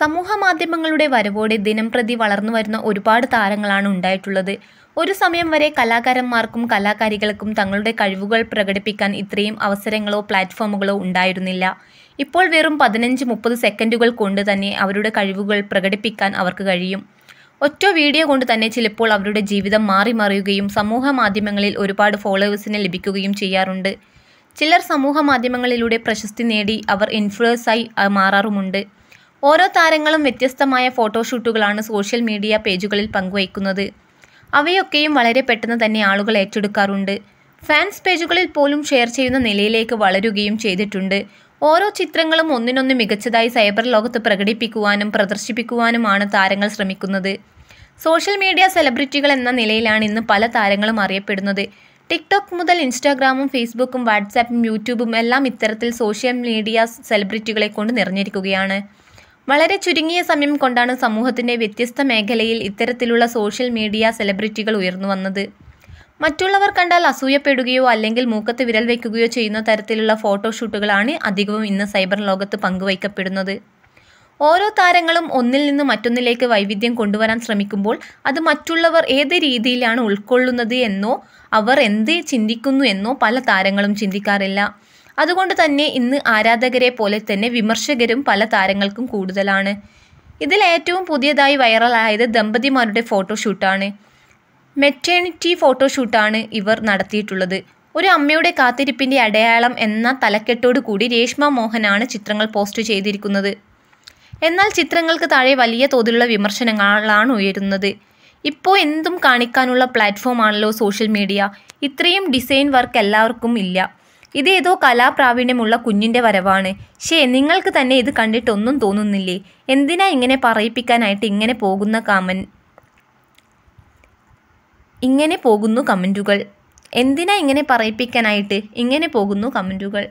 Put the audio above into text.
സമൂഹ മാധ്യമങ്ങളുടെ വരവോടെ ദിനം പ്രതി വളർന്നു വരുന്ന ഒരുപാട് താരങ്ങളാണ് ഉണ്ടായിട്ടുള്ളത് ഒരു സമയം വരെ കലാകാരന്മാർക്കും കലാകാരികൾക്കും തങ്ങളുടെ കഴിവുകൾ പ്രകടിപ്പിക്കാൻ ഇത്രയും അവസരങ്ങളോ പ്ലാറ്റ്ഫോമുകളോ ഉണ്ടായിരുന്നില്ല ഇപ്പോൾ വെറും പതിനഞ്ച് മുപ്പത് സെക്കൻഡുകൾ കൊണ്ട് തന്നെ അവരുടെ കഴിവുകൾ പ്രകടിപ്പിക്കാൻ അവർക്ക് കഴിയും ഒറ്റ വീഡിയോ കൊണ്ട് തന്നെ ചിലപ്പോൾ അവരുടെ ജീവിതം മാറി മറിയുകയും സമൂഹ മാധ്യമങ്ങളിൽ ഒരുപാട് ഫോളോവേഴ്സിനെ ലഭിക്കുകയും ചെയ്യാറുണ്ട് ചിലർ സമൂഹ മാധ്യമങ്ങളിലൂടെ പ്രശസ്തി നേടി അവർ ഇൻഫ്ലുവൻസായി മാറാറുമുണ്ട് ഓരോ താരങ്ങളും വ്യത്യസ്തമായ ഫോട്ടോഷൂട്ടുകളാണ് സോഷ്യൽ മീഡിയ പേജുകളിൽ പങ്കുവയ്ക്കുന്നത് അവയൊക്കെയും വളരെ പെട്ടെന്ന് തന്നെ ആളുകൾ ഏറ്റെടുക്കാറുണ്ട് ഫാൻസ് പേജുകളിൽ പോലും ഷെയർ ചെയ്യുന്ന നിലയിലേക്ക് വളരുകയും ചെയ്തിട്ടുണ്ട് ഓരോ ചിത്രങ്ങളും ഒന്നിനൊന്ന് മികച്ചതായി സൈബർ ലോകത്ത് പ്രകടിപ്പിക്കുവാനും പ്രദർശിപ്പിക്കുവാനുമാണ് താരങ്ങൾ ശ്രമിക്കുന്നത് സോഷ്യൽ മീഡിയ സെലിബ്രിറ്റികൾ എന്ന നിലയിലാണ് ഇന്ന് പല താരങ്ങളും അറിയപ്പെടുന്നത് ടിക്ടോക്ക് മുതൽ ഇൻസ്റ്റാഗ്രാമും ഫേസ്ബുക്കും വാട്സാപ്പും യൂട്യൂബും എല്ലാം ഇത്തരത്തിൽ സോഷ്യൽ മീഡിയ സെലിബ്രിറ്റികളെ കൊണ്ട് നിറഞ്ഞിരിക്കുകയാണ് വളരെ ചുരുങ്ങിയ സമയം കൊണ്ടാണ് സമൂഹത്തിൻ്റെ വ്യത്യസ്ത മേഖലയിൽ ഇത്തരത്തിലുള്ള സോഷ്യൽ മീഡിയ സെലിബ്രിറ്റികൾ ഉയർന്നു വന്നത് മറ്റുള്ളവർ കണ്ടാൽ അസൂയപ്പെടുകയോ അല്ലെങ്കിൽ മൂക്കത്ത് വിരൽ വയ്ക്കുകയോ ചെയ്യുന്ന തരത്തിലുള്ള ഫോട്ടോഷൂട്ടുകളാണ് അധികവും ഇന്ന് സൈബർ ലോകത്ത് പങ്കുവയ്ക്കപ്പെടുന്നത് ഓരോ താരങ്ങളും ഒന്നിൽ നിന്ന് മറ്റൊന്നിലേക്ക് വൈവിധ്യം കൊണ്ടുവരാൻ ശ്രമിക്കുമ്പോൾ അത് മറ്റുള്ളവർ ഏത് രീതിയിലാണ് ഉൾക്കൊള്ളുന്നത് എന്നോ അവർ എന്ത് ചിന്തിക്കുന്നു എന്നോ പല താരങ്ങളും ചിന്തിക്കാറില്ല അതുകൊണ്ട് തന്നെ ഇന്ന് ആരാധകരെ പോലെ തന്നെ വിമർശകരും പല താരങ്ങൾക്കും കൂടുതലാണ് ഇതിൽ ഏറ്റവും പുതിയതായി വൈറലായത് ദമ്പതിമാരുടെ ഫോട്ടോഷൂട്ടാണ് മെറ്റേണിറ്റി ഫോട്ടോഷൂട്ടാണ് ഇവർ നടത്തിയിട്ടുള്ളത് ഒരു അമ്മയുടെ കാത്തിരിപ്പിൻ്റെ അടയാളം എന്ന തലക്കെട്ടോടു കൂടി രേഷ്മ മോഹനാണ് ചിത്രങ്ങൾ പോസ്റ്റ് ചെയ്തിരിക്കുന്നത് എന്നാൽ ചിത്രങ്ങൾക്ക് താഴെ വലിയ തോതിലുള്ള വിമർശനങ്ങളാണ് ഉയരുന്നത് ഇപ്പോൾ എന്തും കാണിക്കാനുള്ള പ്ലാറ്റ്ഫോമാണല്ലോ സോഷ്യൽ മീഡിയ ഇത്രയും ഡിസൈൻ വർക്ക് എല്ലാവർക്കും ഇല്ല ഇതേതോ കലാപ്രാവീണ്യമുള്ള കുഞ്ഞിൻ്റെ വരവാണ് ഷേ നിങ്ങൾക്ക് തന്നെ ഇത് കണ്ടിട്ടൊന്നും തോന്നുന്നില്ലേ എന്തിനാ ഇങ്ങനെ പറയിപ്പിക്കാനായിട്ട് ഇങ്ങനെ പോകുന്ന കാമൻ ഇങ്ങനെ പോകുന്നു കമൻറ്റുകൾ എന്തിനാ ഇങ്ങനെ പറയിപ്പിക്കാനായിട്ട് ഇങ്ങനെ പോകുന്നു കമൻറ്റുകൾ